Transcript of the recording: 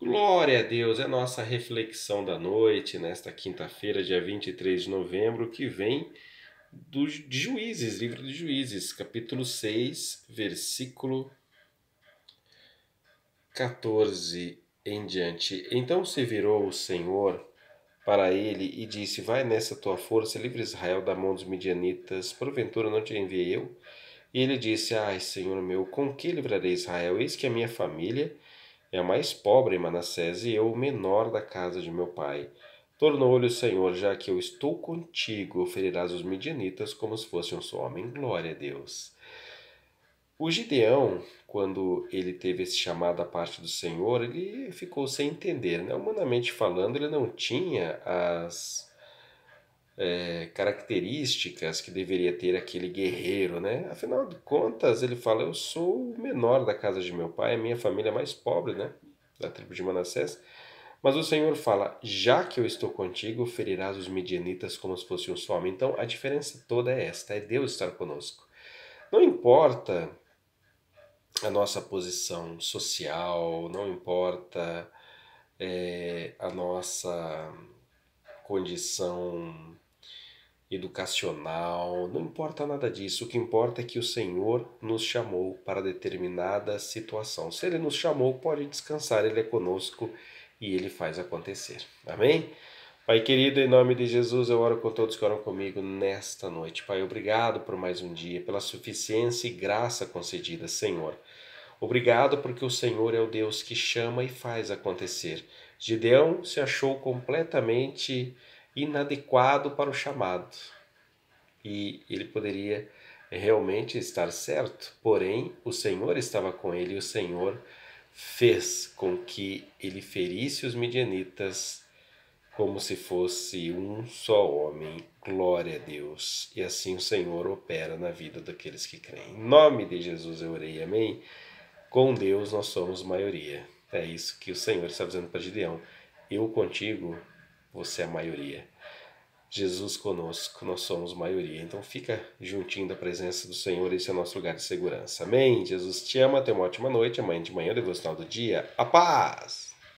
Glória a Deus, é nossa reflexão da noite, nesta quinta-feira, dia 23 de novembro, que vem dos de Juízes, livro de Juízes, capítulo 6, versículo 14 em diante. Então se virou o Senhor para ele e disse: Vai nessa tua força, livre Israel da mão dos midianitas, porventura não te enviei eu? E ele disse: Ai, Senhor meu, com que livrarei Israel? Eis que a minha família é a mais pobre em Manassés e eu o menor da casa de meu pai. Tornou-lhe o Senhor, já que eu estou contigo, oferirás os midianitas como se fosse um só homem. Glória a Deus. O Gideão, quando ele teve esse chamado à parte do Senhor, ele ficou sem entender. Né? Humanamente falando, ele não tinha as é, características que deveria ter aquele guerreiro, né? Afinal de contas, ele fala: Eu sou o menor da casa de meu pai, a minha família é mais pobre, né? Da tribo de Manassés. Mas o Senhor fala: Já que eu estou contigo, ferirás os midianitas como se fosse um só homem. Então a diferença toda é esta: é Deus estar conosco. Não importa a nossa posição social, não importa é, a nossa condição educacional, não importa nada disso. O que importa é que o Senhor nos chamou para determinada situação. Se Ele nos chamou, pode descansar, Ele é conosco e Ele faz acontecer. Amém? Pai querido, em nome de Jesus, eu oro com todos que oram comigo nesta noite. Pai, obrigado por mais um dia, pela suficiência e graça concedida, Senhor. Obrigado porque o Senhor é o Deus que chama e faz acontecer. Gideão se achou completamente inadequado para o chamado. E ele poderia realmente estar certo, porém o Senhor estava com ele e o Senhor fez com que ele ferisse os midianitas como se fosse um só homem. Glória a Deus. E assim o Senhor opera na vida daqueles que creem. Em nome de Jesus eu orei. Amém. Com Deus nós somos maioria. É isso que o Senhor está dizendo para Gideão. Eu contigo você é a maioria. Jesus conosco, nós somos maioria. Então fica juntinho da presença do Senhor, esse é o nosso lugar de segurança. Amém? Jesus te ama, tenha uma ótima noite. Amanhã de manhã, devocional do dia. A paz!